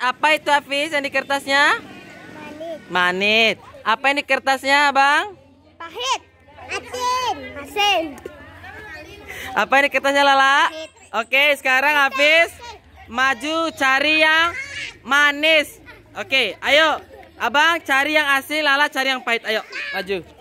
Apa itu Hafiz yang di kertasnya? Manit. Manit. Apa yang di kertasnya, Bang? Pahit. Asin. Asin. Apa yang di kertasnya, Lala? Pahit. Oke, sekarang Hafiz maju cari yang manis. Oke, ayo. Abang cari yang asin, Lala cari yang pahit. Ayo, maju.